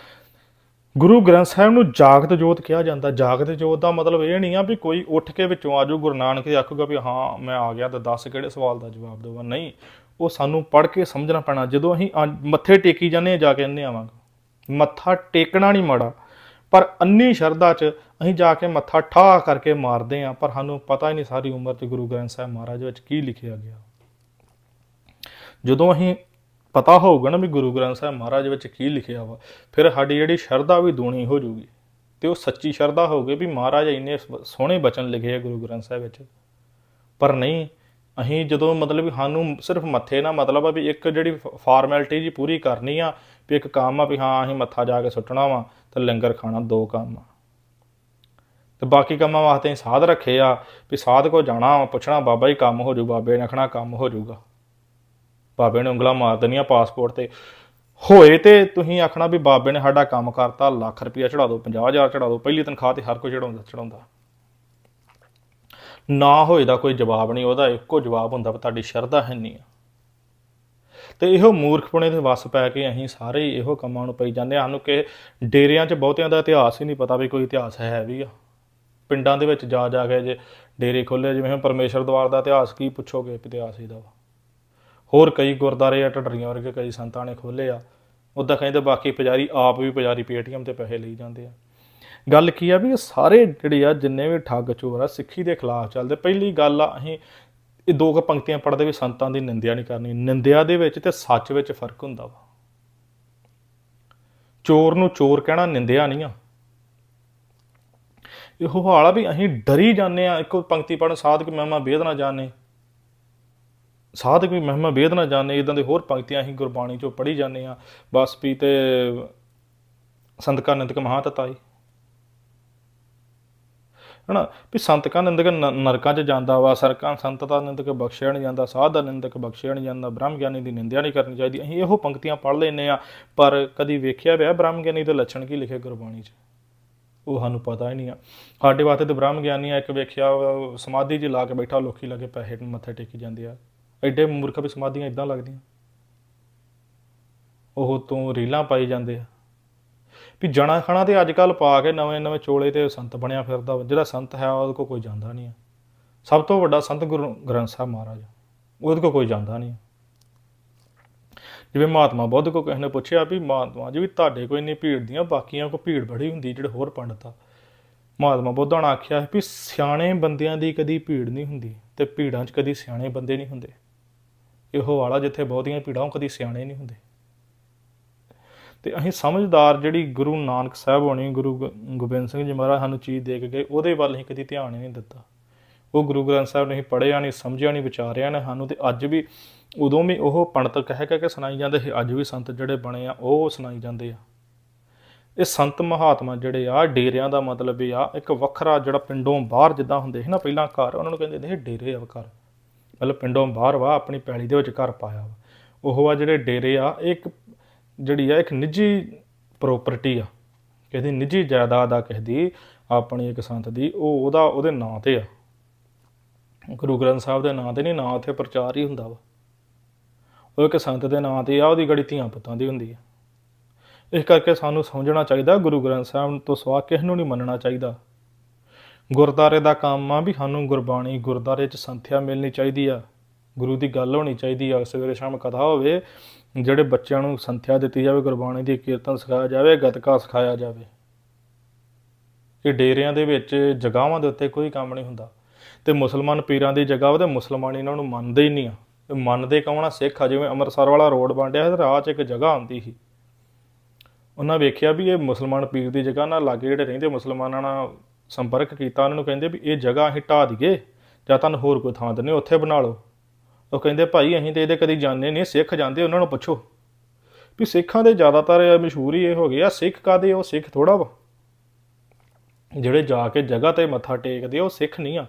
ਗੁਰੂ ਗ੍ਰੰਥ ਸਾਹਿਬ ਨੂੰ ਜਾਗਤ ਜੋਤ ਕਿਹਾ ਜਾਂਦਾ ਜਾਗਤ ਜੋਤ ਦਾ ਮਤਲਬ ਇਹ ਨਹੀਂ ਆ ਵੀ ਕੋਈ ਉੱਠ ਕੇ ਵਿੱਚੋਂ ਆਜੂ ਗੁਰੂ ਨਾਨਕ ਦੇ ਆਖੂਗਾ ਵੀ ਹਾਂ ਮੈਂ ਆ ਗਿਆ ਤਾਂ ਦੱਸ ਕਿਹੜੇ ਸਵਾਲ ਦਾ ਜਵਾਬ ਦੇਵਾਂ ਨਹੀਂ ਉਹ ਸਾਨੂੰ ਪੜ ਕੇ ਸਮਝਣਾ ਪੈਣਾ ਜਦੋਂ ਅਸੀਂ ਮੱਥੇ ਟੇਕੀ ਜਾਂਦੇ ਆ ਜਾ ਕੇ ਅੰਨੇ ਆਵਾਂਗੇ ਮੱਥਾ ਟੇਕਣਾ ਨਹੀਂ ਮੜਾ ਪਰ ਅੰਨੀ ਸ਼ਰਧਾ 'ਚ ਅਸੀਂ ਜਾ ਕੇ ਮੱਥਾ ਠਾ ਕਰਕੇ ਮਾਰਦੇ ਆ ਪਰ ਸਾਨੂੰ ਪਤਾ ਹੀ ਨਹੀਂ ਸਾਰੀ ਉਮਰ 'ਚ ਗੁਰੂ ਗ੍ਰੰਥ ਸਾਹਿਬ ਮਹਾਰਾਜ ਵਿੱਚ ਕੀ ਲਿਖਿਆ ਗਿਆ ਜਦੋਂ ਅਸੀਂ ਪਤਾ ਹੋਊਗਾ ਨਾ ਵੀ ਗੁਰੂ ਗ੍ਰੰਥ ਸਾਹਿਬ ਮਹਾਰਾਜ ਵਿੱਚ ਕੀ ਲਿਖਿਆ ਵਾ ਫਿਰ ਸਾਡੀ ਜਿਹੜੀ ਸ਼ਰਧਾ ਵੀ ਦੂਣੀ ਹੋ ਜੂਗੀ ਤੇ ਉਹ ਸੱਚੀ ਸ਼ਰਧਾ ਹੋਊਗੀ ਵੀ ਮਹਾਰਾਜ ਇੰਨੇ ਸੋਹਣੇ ਬਚਨ ਲਿਖੇ ਆ ਗੁਰੂ ਗ੍ਰੰਥ ਸਾਹਿਬ ਵਿੱਚ ਪਰ ਨਹੀਂ ਅਹੀਂ ਜਦੋਂ ਮਤਲਬ ਸਾਨੂੰ ਸਿਰਫ ਮੱਥੇ ਨਾਲ ਮਤਲਬ ਆ ਵੀ ਇੱਕ ਜਿਹੜੀ ਫਾਰਮੈਲਿਟੀ ਜੀ ਪੂਰੀ ਕਰਨੀ ਆ ਵੀ ਇੱਕ ਕੰਮ ਆ ਵੀ ਹਾਂ ਅਹੀਂ ਮੱਥਾ ਜਾ ਕੇ ਸੁੱਟਣਾ ਵਾ ਤੇ ਲੰਗਰ ਖਾਣਾ ਦੋ ਕੰਮ ਆ ਤੇ ਬਾਕੀ ਕੰਮਾਂ ਵਾਸਤੇ ਸਾਧ ਰੱਖੇ ਆ ਵੀ ਸਾਧ ਕੋ ਜਾਣਾ ਪੁੱਛਣਾ ਬਾਬਾ ਜੀ ਕੰਮ ਹੋ ਜੂ ਬਾਬੇ ਨਖਣਾ ਕੰਮ ਹੋ ਜੂਗਾ ਬਾਬੇ ਨੇ ਉਂਗਲਾ ਮਾਰ ਦੇਣੀਆਂ ਪਾਸਪੋਰਟ ਤੇ ਹੋਏ ਤੇ ਤੁਸੀਂ ਆਖਣਾ ਵੀ ਬਾਬੇ ਨੇ ਸਾਡਾ ਕੰਮ ਕਰਤਾ ਲੱਖ ਰੁਪਇਆ ਚੜਾ ਦੋ 50000 ਚੜਾ ਦੋ ਪਹਿਲੀ ਤਨਖਾਹ ਤੇ ਹਰ ਕੋਈ ਚੜਾਉਂਦਾ ਚੜਾਉਂਦਾ ਨਾ ਹੋਏ ਦਾ ਕੋਈ ਜਵਾਬ ਨਹੀਂ ਉਹਦਾ ਇੱਕੋ ਜਵਾਬ ਹੁੰਦਾ ਵੀ ਤੁਹਾਡੀ ਸ਼ਰਧਾ ਹੈ ਨਹੀਂ ਤੇ ਇਹੋ ਮੂਰਖਪੁਣੇ ਦੇ ਵਸ ਪੈ ਕੇ ਅਸੀਂ ਸਾਰੇ ਇਹੋ ਕੰਮਾਂ ਨੂੰ ਪਈ ਜਾਂਦੇ ਹਾਂ ਨੂੰ ਕਿ ਡੇਰਿਆਂ 'ਚ ਬਹੁਤਿਆਂ ਦਾ ਇਤਿਹਾਸ ਹੀ ਨਹੀਂ ਪਤਾ ਵੀ ਕੋਈ ਇਤਿਹਾਸ ਹੈ ਵੀ ਆ ਪਿੰਡਾਂ ਦੇ ਵਿੱਚ ਜਾ ਜਾ ਕੇ ਜੇ ਡੇਰੇ ਖੋਲੇ ਜਿਵੇਂ ਪਰਮੇਸ਼ਰ ਦਵਾਰ ਦਾ ਇਤਿਹਾਸ ਕੀ ਪੁੱਛੋਗੇ ਇਤਿਹਾਸ ਹੀ ਦਾ ਹੋਰ ਕਈ ਗੁਰਦਾਰੇ ਆ ਟੱਡਰੀਆਂ ਵਰਗੇ ਕਈ ਸੰਤਾਂ ਨੇ ਖੋਲੇ ਆ ਉਦਾਂ ਕਹਿੰਦੇ ਬਾਕੀ ਪੁਜਾਰੀ ਆਪ ਵੀ ਪੁਜਾਰੀ ਪੀਟੀਐਮ ਤੇ ਪੈਸੇ ਲਈ ਜਾਂਦੇ ਆ ਗੱਲ ਕੀ ਆ ਵੀ ਇਹ ਸਾਰੇ ਜਿਹੜੇ ਆ ਜਿੰਨੇ ਵੀ ਠੱਗ ਚੋਰ ਆ ਸਿੱਖੀ ਦੇ ਖਿਲਾਫ ਚੱਲਦੇ ਪਹਿਲੀ ਗੱਲ ਆ ਅਸੀਂ ਇਹ ਦੋ ਕੁ ਪੰਕਤੀਆਂ ਪੜਦੇ ਵੀ ਸੰਤਾਂ ਦੀ ਨਿੰਦਿਆ ਨਹੀਂ ਕਰਨੀ ਨਿੰਦਿਆ ਦੇ ਵਿੱਚ ਤੇ ਸੱਚ ਵਿੱਚ ਫਰਕ ਹੁੰਦਾ ਵਾ ਚੋਰ ਨੂੰ ਚੋਰ ਕਹਿਣਾ ਨਿੰਦਿਆ ਨਹੀਂ ਆ ਇਹੋ ਹਾਲਾ ਵੀ ਅਸੀਂ ਡਰੀ ਜਾਂਦੇ ਆ ਇੱਕ ਪੰਕਤੀ ਪੜਨ ਸਾਧਕ ਮਹਿਮਾ ਬੇਦਨਾ ਜਾਣੇ ਸਾਧ ਕੋਈ ਮਹਿਮਾ ਵੇਦ ਨਾ ਜਾਣੇ ਇਦਾਂ ਦੇ ਹੋਰ ਪੰਕਤੀਆਂ ਅਸੀਂ ਗੁਰਬਾਣੀ ਚੋਂ ਪੜ੍ਹੀ ਜਾਂਦੇ ਆ ਬਸ ਵੀ ਤੇ ਸੰਤ ਕਾ ਨਿੰਦਕ ਮਹਾ ਤਤਾਈ ਹਣਾ ਵੀ ਸੰਤ ਕਾ ਨਿੰਦਕ ਨਰਕਾਂ 'ਚ ਜਾਂਦਾ ਵਾ ਸਰਕਾਂ ਸੰਤ ਦਾ ਨਿੰਦਕ ਬਖਸ਼ਿਆ ਨਹੀਂ ਜਾਂਦਾ ਸਾਧ ਦਾ ਨਿੰਦਕ ਬਖਸ਼ਿਆ ਨਹੀਂ ਜਾਂਦਾ ਬ੍ਰਹਮ ਗਿਆਨੀ ਦੀ ਨਿੰਦਿਆ ਨਹੀਂ ਕਰਨੀ ਚਾਹੀਦੀ ਅਸੀਂ ਇਹੋ ਪੰਕਤੀਆਂ ਪੜ੍ਹ ਲੈਨੇ ਆ ਪਰ ਕਦੀ ਵੇਖਿਆ ਵਿਆ ਬ੍ਰਹਮ ਗਿਆਨੀ ਦੇ ਲੱਛਣ ਕੀ ਲਿਖੇ ਗੁਰਬਾਣੀ 'ਚ ਉਹ ਸਾਨੂੰ ਪਤਾ ਹੀ ਨਹੀਂ ਆ ਸਾਡੇ ਵਾਸਤੇ ਤੇ ਬ੍ਰਹਮ ਗਿਆਨੀ ਆ ਇੱਕ ਵੇਖਿਆ ਸਮਾਧੀ 'ਚ ਲਾ ਕੇ ਬੈਠਾ ਲੋਕੀ ਲਾ ਕੇ ਪੈਸੇ ਮੱਥੇ ਟੇਕੀ ਜਾਂਦੇ ਆ ਐਡੇ ਮੂਰਖਾਂ ਵੀ ਸਮਾਧੀਆਂ ਇਦਾਂ ਲੱਗਦੀਆਂ ਉਹ ਤੋਂ ਰੀਲਾਂ ਪਾਈ ਜਾਂਦੇ ਆ ਵੀ ਜਣਾ ਖਣਾ ਤੇ ਅੱਜ ਕੱਲ ਪਾ ਕੇ ਨਵੇਂ ਨਵੇਂ ਚੋਲੇ ਤੇ ਸੰਤ ਬਣਿਆ ਫਿਰਦਾ ਜਿਹੜਾ ਸੰਤ ਹੈ ਉਹਦੇ ਕੋ ਕੋਈ ਜਾਂਦਾ ਨਹੀਂ ਸਭ ਤੋਂ ਵੱਡਾ ਸੰਤ ਗੁਰੂ ਗ੍ਰੰਥ ਸਾਹਿਬ ਮਹਾਰਾਜ ਉਹਦੇ ਕੋ ਕੋਈ ਜਾਂਦਾ ਨਹੀਂ ਜਿਵੇਂ ਮਹਾਤਮਾ ਬੁੱਧ ਕੋ ਕਹਿੰਨੇ ਨੇ ਪੁੱਛਿਆ ਵੀ ਮਹਾਤਮਾ ਜੀ ਵੀ ਤੁਹਾਡੇ ਕੋਈ ਨਹੀਂ ਭੀੜ ਦੀਆਂ ਬਾਕੀਆਂ ਕੋ ਭੀੜ ਬੜੀ ਹੁੰਦੀ ਜਿਹੜੇ ਹੋਰ ਪੰਡਤ ਆ ਮਹਾਤਮਾ ਬੁੱਧਾਂ ਨੇ ਆਖਿਆ ਵੀ ਸਿਆਣੇ ਬੰਦਿਆਂ ਦੀ ਕਦੀ ਭੀੜ ਨਹੀਂ ਹੁੰਦੀ ਤੇ ਭੀੜਾਂ 'ਚ ਕਦੀ ਸਿਆਣੇ ਬੰਦੇ ਨਹੀਂ ਹੁੰਦੇ ਇਹੋ ਵਾਲਾ ਜਿੱਥੇ ਬਹੁਤੀਆਂ ਪੀੜਾਂ ਕਦੀ ਸਿਆਣੇ ਨਹੀਂ ਹੁੰਦੇ ਤੇ ਅਸੀਂ ਸਮਝਦਾਰ ਜਿਹੜੀ ਗੁਰੂ ਨਾਨਕ ਸਾਹਿਬ ਹੋਣੀ ਗੁਰੂ ਗੋਬਿੰਦ ਸਿੰਘ ਜੀ ਮਹਾਰਾਜ ਸਾਨੂੰ ਚੀਜ਼ ਦੇ ਕੇ ਗਏ ਉਹਦੇ ਵੱਲ ਅਸੀਂ ਕਦੀ ਧਿਆਨ ਹੀ ਨਹੀਂ ਦਿੱਤਾ ਉਹ ਗੁਰੂ ਗ੍ਰੰਥ ਸਾਹਿਬ ਨਹੀਂ ਪੜ੍ਹਿਆ ਨਹੀਂ ਸਮਝਿਆ ਨਹੀਂ ਵਿਚਾਰਿਆ ਨਾ ਸਾਨੂੰ ਤੇ ਅੱਜ ਵੀ ਉਦੋਂ ਵੀ ਉਹ ਪੰਡਤ ਕਹਿ ਕਹਿ ਕੇ ਸੁਣਾਈ ਜਾਂਦੇ ਸੀ ਅੱਜ ਵੀ ਸੰਤ ਜਿਹੜੇ ਬਣੇ ਆ ਉਹ ਸੁਣਾਈ ਜਾਂਦੇ ਆ ਇਹ ਸੰਤ ਮਹਾਤਮਾ ਜਿਹੜੇ ਆ ਡੇਰਿਆਂ ਦਾ ਮਤਲਬ ਇਹ ਆ ਇੱਕ ਵੱਖਰਾ ਜਿਹੜਾ ਪਿੰਡੋਂ ਬਾਹਰ ਜਿੱਦਾਂ ਹੁੰਦੇ ਸੀ ਨਾ ਪਹਿਲਾਂ ਘਰ ਉਹਨਾਂ ਨੂੰ ਕਹਿੰਦੇ ਨੇ ਡੇਰੇ ਆ ਘਰ ਮਤਲਬ ਪਿੰਡੋਂ ਬਾਹਰ ਵਾ ਆਪਣੀ ਪੈਲੀ ਦੇ ਵਿੱਚ ਘਰ ਪਾਇਆ ਵਾ ਉਹ ਆ ਜਿਹੜੇ ਡੇਰੇ ਆ ਇੱਕ ਜਿਹੜੀ ਆ ਇੱਕ ਨਿੱਜੀ ਪ੍ਰਾਪਰਟੀ ਆ ਕਹਿੰਦੇ ਨਿੱਜੀ ਜਾਇਦਾਦ ਆ ਕਹਿੰਦੀ ਆਪਣੀ ਇੱਕ ਸੰਤ ਦੀ ਉਹ ਉਹਦਾ ਉਹਦੇ ਨਾਂ ਤੇ ਆ ਗੁਰੂ ਗ੍ਰੰਥ ਸਾਹਿਬ ਦੇ ਨਾਂ ਤੇ ਨਹੀਂ ਨਾਂ ਉੱਥੇ ਪ੍ਰਚਾਰ ਹੀ ਹੁੰਦਾ ਵਾ ਉਹ ਇੱਕ ਸੰਤ ਦੇ ਨਾਂ ਤੇ ਆ ਉਹਦੀ ਗੜੀ ਧੀਆਂ ਪੁੱਤਾਂ ਦੀ ਹੁੰਦੀ ਆ ਇਸ ਕਰਕੇ ਸਾਨੂੰ ਸਮਝਣਾ ਚਾਹੀਦਾ ਗੁਰੂ ਗ੍ਰੰਥ ਸਾਹਿਬ ਤੋਂ ਸਵਾ ਕਿਸੇ ਨੂੰ ਨਹੀਂ ਮੰਨਣਾ ਚਾਹੀਦਾ ਗੁਰਦਾਰੇ ਦਾ ਕੰਮ ਆ ਵੀ ਸਾਨੂੰ ਗੁਰਬਾਣੀ ਗੁਰਦਾਰੇ 'ਚ ਸੰਥਿਆ ਮਿਲਣੀ ਚਾਹੀਦੀ ਆ ਗੁਰੂ ਦੀ ਗੱਲ ਹੋਣੀ ਚਾਹੀਦੀ ਆ ਸਵੇਰੇ ਸ਼ਾਮ ਕਥਾ ਹੋਵੇ ਜਿਹੜੇ ਬੱਚਿਆਂ ਨੂੰ ਸੰਥਿਆ ਦਿੱਤੀ ਜਾਵੇ ਗੁਰਬਾਣੀ ਦੀ ਕੀਰਤਨ ਸਿਖਾਇਆ ਜਾਵੇ ਗਤਕਾ ਸਿਖਾਇਆ ਜਾਵੇ ਇਹ ਡੇਰਿਆਂ ਦੇ ਵਿੱਚ ਜਗਾਵਾਂ ਦੇ ਉੱਤੇ ਕੋਈ ਕੰਮ ਨਹੀਂ ਹੁੰਦਾ ਤੇ ਮੁਸਲਮਾਨ ਪੀਰਾਂ ਦੀ ਜਗਾਵ ਉਹਦੇ ਮੁਸਲਮਾਨ ਇਹਨਾਂ ਨੂੰ ਮੰਨਦੇ ਹੀ ਨਹੀਂ ਆ ਮੰਨਦੇ ਆ ਸਿੱਖ ਆ ਜਿਵੇਂ ਅੰਮ੍ਰਿਤਸਰ ਵਾਲਾ ਰੋਡ ਬਣਿਆ ਤੇ ਰਾਹ 'ਚ ਇੱਕ ਜਗ੍ਹਾ ਆਉਂਦੀ ਸੀ ਉਹਨਾਂ ਵੇਖਿਆ ਵੀ ਇਹ ਮੁਸਲਮਾਨ ਪੀਰ ਦੀ ਜਗਾ ਨਾਲ ਲਾਗੇ ਜਿਹੜੇ ਰਹਿੰਦੇ ਮੁਸਲਮਾਨਾਂ ਨਾਲ ਸੰਪਰਕ ਕੀਤਾ ਉਹਨਾਂ ਨੂੰ ਕਹਿੰਦੇ ਵੀ ਇਹ ਜਗ੍ਹਾ ਅਸੀਂ ਢਾ ਦਈਏ ਜਾਂ ਤੁਹਾਨੂੰ ਹੋਰ ਕੋਈ ਥਾਂ ਦਿੰਨੇ ਉੱਥੇ ਬਣਾ ਲਓ ਉਹ ਕਹਿੰਦੇ ਭਾਈ ਅਸੀਂ ਤੇ ਇਹਦੇ ਕਦੀ ਜਾਣੇ ਨਹੀਂ ਸਿੱਖ ਜਾਂਦੇ ਉਹਨਾਂ ਨੂੰ ਪੁੱਛੋ ਵੀ ਸਿੱਖਾਂ ਦੇ ਜ਼ਿਆਦਾਤਰ ਮਸ਼ਹੂਰ ਹੀ ਇਹ ਹੋ ਗਏ ਆ ਸਿੱਖ ਕਾਦੇ ਉਹ ਸਿੱਖ ਥੋੜਾ ਵਾ ਜਿਹੜੇ ਜਾ ਕੇ ਜਗ੍ਹਾ ਤੇ ਮੱਥਾ ਟੇਕਦੇ ਉਹ ਸਿੱਖ ਨਹੀਂ ਆ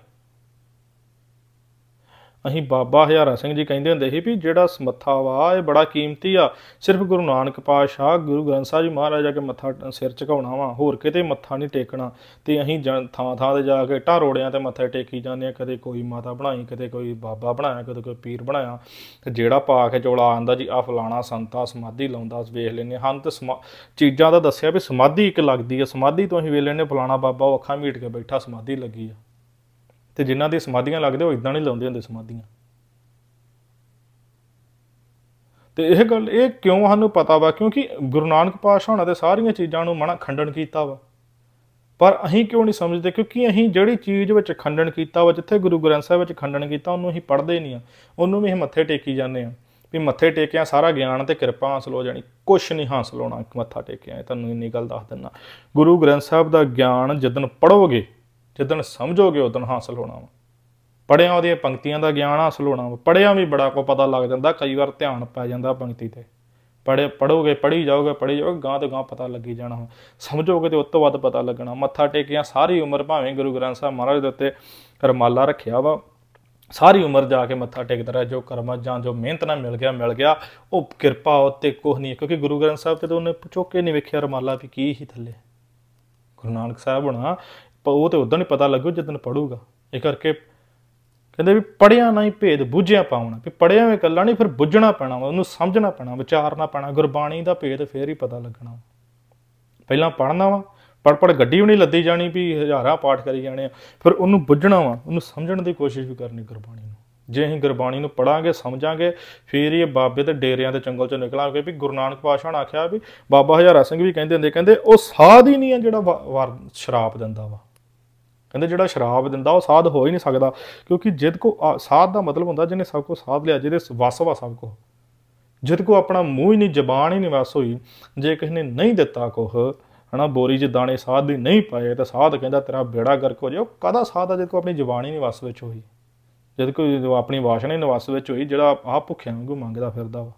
ਅਹੀਂ ਬਾਬਾ ਹਜ਼ਾਰਾ ਸਿੰਘ ਜੀ ਕਹਿੰਦੇ ਹੁੰਦੇ ਸੀ ਵੀ ਜਿਹੜਾ ਸਮੱਥਾ ਵਾ ਇਹ ਬੜਾ ਕੀਮਤੀ ਆ ਸਿਰਫ ਗੁਰੂ ਨਾਨਕ ਪਾਤਸ਼ਾਹ ਗੁਰੂ ਗ੍ਰੰਥ ਸਾਹਿਬ ਜੀ ਮਹਾਰਾਜਾ ਕੇ ਮੱਥਾ ਸਿਰ ਝਕਾਉਣਾ ਵਾ ਹੋਰ ਕਿਤੇ ਮੱਥਾ ਨਹੀਂ ਟੇਕਣਾ ਤੇ ਅਹੀਂ ਥਾਂ ਥਾਂ ਤੇ ਜਾ ਕੇ ਢਾਰੋੜਿਆਂ ਤੇ ਮੱਥਾ ਟੇਕੀ ਜਾਂਦੇ ਆ ਕਦੇ ਕੋਈ ਮਾਤਾ ਬਣਾਈ ਕਦੇ ਕੋਈ ਬਾਬਾ ਬਣਾਇਆ ਕਦੇ ਕੋਈ ਪੀਰ ਬਣਾਇਆ ਤੇ ਜਿਹੜਾ ਪਾ ਕੇ ਚੋਲਾ ਆਂਦਾ ਜੀ ਆ ਫਲਾਣਾ ਸੰਤਾ ਸਮਾਧੀ ਲਾਉਂਦਾ ਵੇਖ ਲੈਨੇ ਹਨ ਤੇ ਚੀਜ਼ਾਂ ਦਾ ਦੱਸਿਆ ਵੀ ਸਮਾਧੀ ਇੱਕ ਲੱਗਦੀ ਆ ਸਮਾਧੀ ਤੋਂ ਅਸੀਂ ਵੇਖ ਲੈਨੇ ਫਲਾਣਾ ਬਾਬਾ ਉਹ ਅੱਖਾਂ ਮੀਟ ਕੇ ਬੈਠਾ ਸਮਾਧੀ ਲੱਗੀ ਆ ਤੇ ਜਿਨ੍ਹਾਂ ਦੇ ਸਮਾਧੀਆਂ ਲੱਗਦੇ ਉਹ ਇਦਾਂ ਨਹੀਂ ਲਾਉਂਦੇ ਹੁੰਦੇ ਸਮਾਧੀਆਂ ਤੇ ਇਹ ਗੱਲ ਇਹ ਕਿਉਂ ਸਾਨੂੰ ਪਤਾ ਵਾ ਕਿਉਂਕਿ ਗੁਰੂ ਨਾਨਕ ਪਾਤਸ਼ਾਹ ਹੁਣਾਂ ਦੇ ਸਾਰੀਆਂ ਚੀਜ਼ਾਂ ਨੂੰ ਮਨਾ ਖੰਡਨ ਕੀਤਾ ਵਾ ਪਰ ਅਸੀਂ ਕਿਉਂ ਨਹੀਂ ਸਮਝਦੇ ਕਿਉਂਕਿ ਅਸੀਂ ਜਿਹੜੀ ਚੀਜ਼ ਵਿੱਚ ਖੰਡਨ ਕੀਤਾ ਵਾ ਜਿੱਥੇ ਗੁਰੂ ਗ੍ਰੰਥ ਸਾਹਿਬ ਵਿੱਚ ਖੰਡਨ ਕੀਤਾ ਉਹਨੂੰ ਅਸੀਂ ਪੜ੍ਹਦੇ ਨਹੀਂ ਆ ਉਹਨੂੰ ਵੀ ਮੱਥੇ ਟੇਕੀ ਜਾਂਦੇ ਆ ਵੀ ਮੱਥੇ ਟੇਕਿਆ ਸਾਰਾ ਗਿਆਨ ਤੇ ਕਿਰਪਾ ਹਾਸਲ ਹੋ ਜਾਣੀ ਕੁਛ ਨਹੀਂ ਹਾਸਲ ਹੋਣਾ ਮੱਥਾ ਟੇਕਿਆ ਤੁਹਾਨੂੰ ਇੰਨੀ ਗੱਲ ਦੱਸ ਦਿੰਨਾ ਗੁਰੂ ਗ੍ਰੰਥ ਸਾਹਿਬ ਦਾ ਗਿਆਨ ਜਦੋਂ ਪੜੋਗੇ ਜਦੋਂ ਸਮਝੋਗੇ ਉਦੋਂ ਹਾਸਲ ਹੋਣਾ ਵਾ ਪੜਿਆ ਉਹਦੀਆਂ ਪੰਕਤੀਆਂ ਦਾ ਗਿਆਨ ਹਾਸਲ ਹੋਣਾ ਵਾ ਪੜਿਆ ਵੀ ਬੜਾ ਕੋ ਪਤਾ ਲੱਗ ਜਾਂਦਾ ਕਈ ਵਾਰ ਧਿਆਨ ਪੈ ਜਾਂਦਾ ਪੰਕਤੀ ਤੇ ਪੜੇ ਪੜੋਗੇ ਪੜੀ ਜਾਓਗੇ ਪੜੀ ਜਾਓਗੇ ਗਾਂ ਤੇ ਗਾਂ ਪਤਾ ਲੱਗੀ ਜਾਣਾ ਸਮਝੋਗੇ ਤੇ ਉਸ ਤੋਂ ਵੱਧ ਪਤਾ ਲੱਗਣਾ ਮੱਥਾ ਟੇਕਿਆ ਸਾਰੀ ਉਮਰ ਭਾਵੇਂ ਗੁਰੂ ਗ੍ਰੰਥ ਸਾਹਿਬ ਮਹਾਰਾਜ ਦੇ ਉੱਤੇ ਰਮਾਲਾ ਰੱਖਿਆ ਵਾ ਸਾਰੀ ਉਮਰ ਜਾ ਕੇ ਮੱਥਾ ਟੇਕਦਾ ਰਿਹਾ ਜੋ ਕਰਮਾ ਜਾਂ ਜੋ ਮਿਹਨਤ ਨਾਲ ਮਿਲ ਗਿਆ ਮਿਲ ਗਿਆ ਉਹ ਕਿਰਪਾ ਉੱਤੇ ਕੋਹ ਨਹੀਂ ਕਿਉਂਕਿ ਗੁਰੂ ਗ੍ਰੰਥ ਸਾਹਿਬ ਤੇ ਉਹਨੇ ਚੋਕੇ ਨਹੀਂ ਵੇਖਿਆ ਰਮਾਲਾ ਵੀ ਕੀ ਹੀ ਥੱਲੇ ਗੁਰੂ ਨਾਨਕ ਸਾਹਿਬ ਹੁਣਾ ਪਰ ਉਹ ਤੇ ਉਦੋਂ ਹੀ ਪਤਾ ਲੱਗੂ ਜਦੋਂ ਪੜੂਗਾ ਇਹ ਕਰਕੇ ਕਹਿੰਦੇ ਵੀ ਪੜਿਆ ਨਾ ਹੀ ਭੇਦ ਬੁੱਝਿਆ ਪਾਉਣਾ ਵੀ ਪੜਿਆ ਹੋਇਆ ਕੱਲਾ ਨਹੀਂ ਫਿਰ ਬੁੱਝਣਾ ਪੈਣਾ ਉਹਨੂੰ ਸਮਝਣਾ ਪੈਣਾ ਵਿਚਾਰਨਾ ਪੈਣਾ ਗੁਰਬਾਣੀ ਦਾ ਭੇਦ ਫੇਰ ਹੀ ਪਤਾ ਲੱਗਣਾ ਪਹਿਲਾਂ ਪੜਨਾ ਵਾ ਪੜ ਪੜ ਗੱਡੀ ਵੀ ਨਹੀਂ ਲੱਦੀ ਜਾਣੀ ਵੀ ਹਜ਼ਾਰਾਂ ਪਾਠ ਕਰੀ ਜਾਣੇ ਆ ਫਿਰ ਉਹਨੂੰ ਬੁੱਝਣਾ ਵਾ ਉਹਨੂੰ ਸਮਝਣ ਦੀ ਕੋਸ਼ਿਸ਼ ਵੀ ਕਰਨੀ ਗੁਰਬਾਣੀ ਨੂੰ ਜੇ ਅਸੀਂ ਗੁਰਬਾਣੀ ਨੂੰ ਪੜਾਂਗੇ ਸਮਝਾਂਗੇ ਫਿਰ ਇਹ ਬਾਬੇ ਤੇ ਡੇਰਿਆਂ ਦੇ ਚੰਗਲ ਚੋਂ ਨਿਕਲਾਂਗੇ ਵੀ ਗੁਰੂ ਨਾਨਕ ਪਾਸ਼ਾ ਨੇ ਆਖਿਆ ਵੀ ਬਾਬਾ ਹਜ਼ਾਰਾ ਸਿੰਘ ਵੀ ਕਹਿੰਦੇ ਹੁੰਦੇ ਕਹਿੰਦੇ ਉਹ ਸਾਧ ਹੀ ਨਹੀਂ ਆ ਜਿਹੜਾ ਸ਼ਰਾਪ ਦਿੰਦਾ ਵਾ ਕਹਿੰਦੇ ਜਿਹੜਾ ਸ਼ਰਾਬ ਦਿੰਦਾ ਉਹ ਸਾਧ ਹੋ ਹੀ ਨਹੀਂ ਸਕਦਾ ਕਿਉਂਕਿ ਜਿੱਦ ਕੋ ਸਾਧ ਦਾ ਮਤਲਬ ਹੁੰਦਾ ਜਿਹਨੇ ਸਭ ਕੋ ਸਾਧ ਲਿਆ ਜਿਹਦੇ ਵਸਵਾ ਸਭ ਕੋ ਜਿੱਦ ਕੋ ਆਪਣਾ ਮੂੰਹ ਹੀ ਨਹੀਂ ਜ਼ਬਾਨ ਹੀ ਨਹੀਂ ਵਸ ਹੋਈ ਜੇ ਕਿਸ ਨੇ ਨਹੀਂ ਦਿੱਤਾ ਕੋਹ ਹਨਾ ਬੋਰੀ ਚ ਦਾਣੇ ਸਾਧ ਦੀ ਨਹੀਂ ਪਾਏ ਤਾਂ ਸਾਧ ਕਹਿੰਦਾ ਤੇਰਾ ਬੇੜਾ ਗਰਕ ਹੋ ਉਹ ਕਾਦਾ ਸਾਧ ਆ ਜਦ ਕੋ ਆਪਣੀ ਜ਼ਬਾਨ ਹੀ ਨਹੀਂ ਵਸ ਵਿੱਚ ਹੋਈ ਜਦ ਕੋ ਆਪਣੀ ਵਾਸ਼ਨਾ ਹੀ ਨਿਵਾਸ ਵਿੱਚ ਹੋਈ ਜਿਹੜਾ ਆ ਭੁੱਖਿਆਂ ਨੂੰ ਮੰਗਦਾ ਫਿਰਦਾ ਵਾ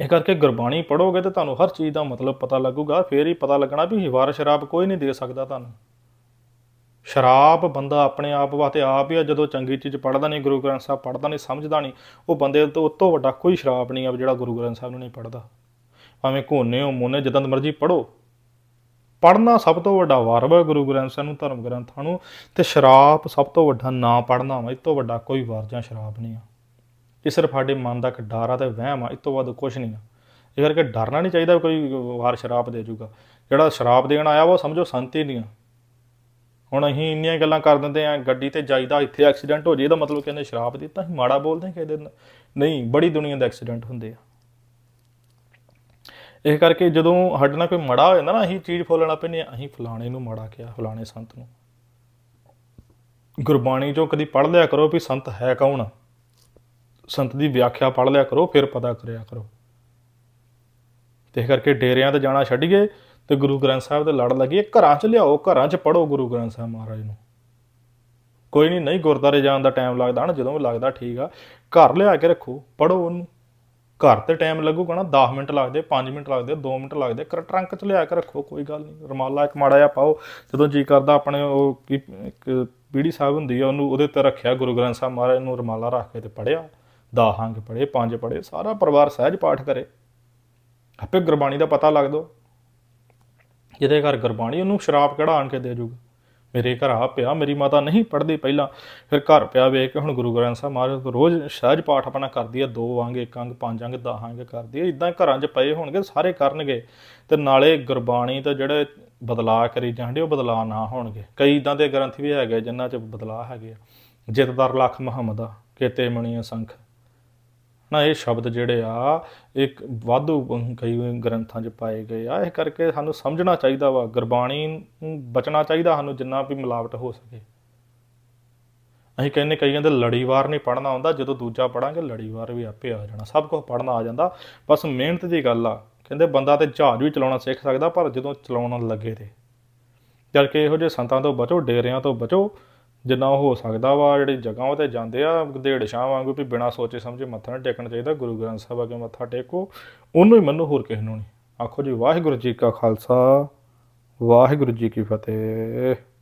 ਇਹ ਕਰਕੇ ਗੁਰਬਾਣੀ ਪੜੋਗੇ ਤੇ ਤੁਹਾਨੂੰ ਹਰ ਚੀਜ਼ ਦਾ ਮਤਲਬ ਪਤਾ ਲੱਗੂਗਾ ਫੇਰ ਹੀ ਪਤਾ ਲੱਗਣਾ ਵੀ ਹਿਵਾਰ ਸ਼ਰਾਬ ਕੋਈ ਨਹੀਂ ਦੇ ਸਕਦਾ ਤੁਹਾਨੂੰ ਸ਼ਰਾਬ ਬੰਦਾ ਆਪਣੇ ਆਪ ਵਾਤੇ ਆਪ ਹੀ ਆ ਜਦੋਂ ਚੰਗੀ ਚੀਜ਼ ਪੜਦਾ ਨਹੀਂ ਗੁਰੂ ਗ੍ਰੰਥ ਸਾਹਿਬ ਪੜਦਾ ਨਹੀਂ ਸਮਝਦਾ ਨਹੀਂ ਉਹ ਬੰਦੇ ਤੋਂ ਉੱਤੋਂ ਵੱਡਾ ਕੋਈ ਸ਼ਰਾਬ ਨਹੀਂ ਆ ਜਿਹੜਾ ਗੁਰੂ ਗ੍ਰੰਥ ਸਾਹਿਬ ਨੂੰ ਨਹੀਂ ਪੜਦਾ ਭਾਵੇਂ ਕੋਨੇ ਹੋ ਮੋਨੇ ਜਦੋਂ ਮਰਜ਼ੀ ਪੜੋ ਪੜਨਾ ਸਭ ਤੋਂ ਵੱਡਾ ਵਾਰਬ ਹੈ ਗੁਰੂ ਗ੍ਰੰਥ ਸਾਹਿਬ ਨੂੰ ਧਰਮ ਗ੍ਰੰਥਾਂ ਨੂੰ ਤੇ ਸ਼ਰਾਬ ਸਭ ਤੋਂ ਵੱਡਾ ਨਾ ਪੜਨਾ ਵਾ ਇਸ ਤੋਂ ਵੱਡਾ ਕੋਈ ਵਾਰ ਜਾਂ ਸ਼ਰਾਬ ਨਹੀਂ ਆ ਇਹ ਸਿਰਫ ਸਾਡੇ ਮਨ ਦਾ ਇੱਕ ਡਰ ਆ ਤੇ ਵਹਿਮ ਆ ਇਸ ਤੋਂ ਵੱਧ ਕੁਝ ਨਹੀਂ ਆ ਇਹ ਕਰਕੇ ਡਰਨਾ ਨਹੀਂ ਚਾਹੀਦਾ ਕੋਈ ਵਾਰ ਸ਼ਰਾਪ ਦੇ ਜੂਗਾ ਜਿਹੜਾ ਸ਼ਰਾਪ ਦੇਣ ਆਇਆ ਉਹ ਸਮਝੋ ਸੰਤ ਹੀ ਨਹੀਂ ਆ ਹੁਣ ਅਸੀਂ ਇੰਨੀਆਂ ਗੱਲਾਂ ਕਰ ਦਿੰਦੇ ਆ ਗੱਡੀ ਤੇ ਜਾਈਦਾ ਇੱਥੇ ਐਕਸੀਡੈਂਟ ਹੋ ਜੇ ਇਹਦਾ ਮਤਲਬ ਕਹਿੰਦੇ ਸ਼ਰਾਪ ਦਿੱਤਾ ਅਸੀਂ ਮਾੜਾ ਬੋਲਦੇ ਇਹਦੇ ਨਹੀਂ ਬੜੀ ਦੁਨੀਆ ਦੇ ਐਕਸੀਡੈਂਟ ਹੁੰਦੇ ਆ ਇਹ ਕਰਕੇ ਜਦੋਂ ਸਾਡੇ ਨਾਲ ਕੋਈ ਮੜਾ ਹੋ ਜਾਂਦਾ ਨਾ ਅਸੀਂ ਚੀਜ਼ ਫੋਲਣਾ ਪੈਂਦੀ ਆ ਅਸੀਂ ਫਲਾਣੇ ਨੂੰ ਮੜਾ ਕਿਹਾ ਫਲਾਣੇ ਸੰਤ ਨੂੰ ਗੁਰਬਾਣੀ ਚੋਂ ਕਦੀ ਪੜ੍ਹ ਲਿਆ ਕਰੋ ਵੀ ਸੰਤ ਹੈ ਕੌਣ ਸੰਤ ਦੀ ਵਿਆਖਿਆ ਪੜ੍ਹ ਲਿਆ ਕਰੋ ਫਿਰ ਪਤਾ ਕਰਿਆ ਕਰੋ ਤੇ ਕਰਕੇ ਡੇਰਿਆਂ ਤੇ ਜਾਣਾ ਛੱਡੀਏ ਤੇ ਗੁਰੂ ਗ੍ਰੰਥ ਸਾਹਿਬ ਦੇ ਲੜ ਲੱਗੀ ਘਰਾਂ 'ਚ ਲਿਆਓ ਘਰਾਂ 'ਚ ਪੜੋ ਗੁਰੂ ਗ੍ਰੰਥ ਸਾਹਿਬ ਮਹਾਰਾਜ ਨੂੰ ਕੋਈ ਨਹੀਂ ਨਹੀਂ ਗੁਰਦਾਰੇ ਜਾਣ ਦਾ ਟਾਈਮ ਲੱਗਦਾ ਹਨ ਜਦੋਂ ਲੱਗਦਾ ਠੀਕ ਆ ਘਰ ਲਿਆ ਕੇ ਰੱਖੋ ਪੜੋ ਉਹਨੂੰ ਘਰ ਤੇ ਟਾਈਮ ਲੱਗੂਗਾ ਨਾ 10 ਮਿੰਟ ਲੱਗਦੇ 5 ਮਿੰਟ ਲੱਗਦੇ 2 ਮਿੰਟ ਲੱਗਦੇ ਕਰ ਟਰੰਕ ਚ ਲਿਆ ਕੇ ਰੱਖੋ ਕੋਈ ਗੱਲ ਨਹੀਂ ਰਮਾਲਾ ਇੱਕ ਮਾੜਾ ਜਿਹਾ ਪਾਓ ਜਦੋਂ ਜੀ ਕਰਦਾ ਆਪਣੇ ਉਹ ਇੱਕ ਪੀੜੀ ਸਾਹਿਬ ਹੁੰਦੀ ਆ ਉਹਨੂੰ ਉਹਦੇ ਤੇ ਰੱਖਿਆ ਗੁਰੂ ਗ੍ਰੰਥ ਸਾਹਿਬ ਮਹਾਰਾਜ ਨੂੰ ਰਮਾਲਾ ਰੱਖ ਕੇ ਤੇ ਪੜਿਆ ਅੰਗ ਪੜੇ ਪੰਜ ਪੜੇ ਸਾਰਾ ਪਰਿਵਾਰ ਸਹਿਜ ਪਾਠ ਕਰੇ ਆਪੇ ਗੁਰਬਾਣੀ ਦਾ ਪਤਾ ਲੱਗ ਦੋ ਜਿਹਦੇ ਘਰ ਗੁਰਬਾਣੀ ਉਹਨੂੰ ਸ਼ਰਾਪ ਕਿਹੜਾ ਆਣ ਕੇ ਦੇ ਜੂਗਾ ਮੇਰੇ ਘਰ ਆ ਪਿਆ ਮੇਰੀ ਮਾਤਾ ਨਹੀਂ ਪੜਦੀ ਪਹਿਲਾਂ ਫਿਰ ਘਰ ਪਿਆ ਵੇਖ ਕੇ ਹੁਣ ਗੁਰੂ ਗ੍ਰੰਥ ਸਾਹਿਬ ਮਹਾਰਾਜ ਰੋਜ਼ ਸਹਿਜ ਪਾਠ ਆਪਣਾ ਕਰਦੀ ਆ ਦੋ ਅੰਗ ਇੱਕ ਅੰਗ ਪੰਜ ਅੰਗ 10 ਅੰਗ ਕਰਦੀ ਆ ਇਦਾਂ ਘਰਾਂ 'ਚ ਪਏ ਹੋਣਗੇ ਸਾਰੇ ਕਰਨਗੇ ਤੇ ਨਾਲੇ ਗੁਰਬਾਣੀ ਤਾਂ ਜਿਹੜੇ ਬਦਲਾ ਕਰੀ ਜਾਂਦੇ ਉਹ ਬਦਲਾ ਨਾ ਹੋਣਗੇ ਕਈ ਇਦਾਂ ਦੇ ਗ੍ਰੰਥ ਵੀ ਹੈਗੇ ਜਿਨ੍ਹਾਂ 'ਚ ਬਦਲਾ ਹੈਗੇ ਜਿਤਦਰ ਲੱਖ ਮੁਹੰਮਦਾ ਕੇਤੇ ਮਣੀਆਂ ਸੰਖ ਨਾ ਇਹ ਸ਼ਬਦ ਜਿਹੜੇ ਆ ਇੱਕ ਵਾਧੂ ਕਈ ਗ੍ਰੰਥਾਂ 'ਚ ਪਾਏ ਗਏ ਆ ਇਹ ਕਰਕੇ ਸਾਨੂੰ ਸਮਝਣਾ ਚਾਹੀਦਾ ਵਾ ਗੁਰਬਾਣੀ ਨੂੰ ਬਚਣਾ ਚਾਹੀਦਾ ਸਾਨੂੰ ਜਿੰਨਾ ਵੀ ਮਿਲਾਵਟ ਹੋ ਸਕੇ ਅਸੀਂ ਕਹਿੰਨੇ ਕਈ ਕਹਿੰਦੇ ਲੜੀਵਾਰ ਨਹੀਂ ਪੜਨਾ ਆਉਂਦਾ ਜਦੋਂ ਦੂਜਾ ਪੜਾਂਗੇ ਲੜੀਵਾਰ ਵੀ ਆਪੇ ਆ ਜਾਣਾ ਸਭ ਕੁਝ ਪੜਨਾ ਆ ਜਾਂਦਾ ਬਸ ਮਿਹਨਤ ਦੀ ਗੱਲ ਆ ਕਹਿੰਦੇ ਬੰਦਾ ਤੇ ਜਹਾਜ਼ ਵੀ ਚਲਾਉਣਾ ਸਿੱਖ ਸਕਦਾ ਪਰ ਜਦੋਂ ਚਲਾਉਣ ਲੱਗੇ ਤੇ ਜਦ ਕਿ ਇਹੋ ਜਿਹੇ ਸੰਤਾਂ ਤੋਂ ਬਚੋ ਡੇਰਿਆਂ ਤੋਂ ਬਚੋ ਜਿੰਨਾ ਹੋ ਸਕਦਾ ਵਾ ਜਿਹੜੀ ਜਗ੍ਹਾਵਾਂ ਤੇ ਜਾਂਦੇ ਆ ਡੇਢ ਸ਼ਾਹ ਵਾਂਗੂ ਵੀ ਬਿਨਾ ਸੋਚੇ ਸਮਝੇ ਮੱਥਾ ਨਾ ਟੇਕਣਾ ਚਾਹੀਦਾ ਗੁਰੂ ਗ੍ਰੰਥ ਸਾਹਿਬ ਅਗੇ ਮੱਥਾ ਟੇਕੋ ਉਹਨੂੰ ਹੀ ਮੰਨੋ ਹੋਰ ਕਿਸੇ ਨੂੰ ਨਹੀਂ ਆਖੋ ਜੀ ਵਾਹਿਗੁਰੂ ਜੀ ਕਾ ਖਾਲਸਾ ਵਾਹਿਗੁਰੂ ਜੀ ਕੀ ਫਤਿਹ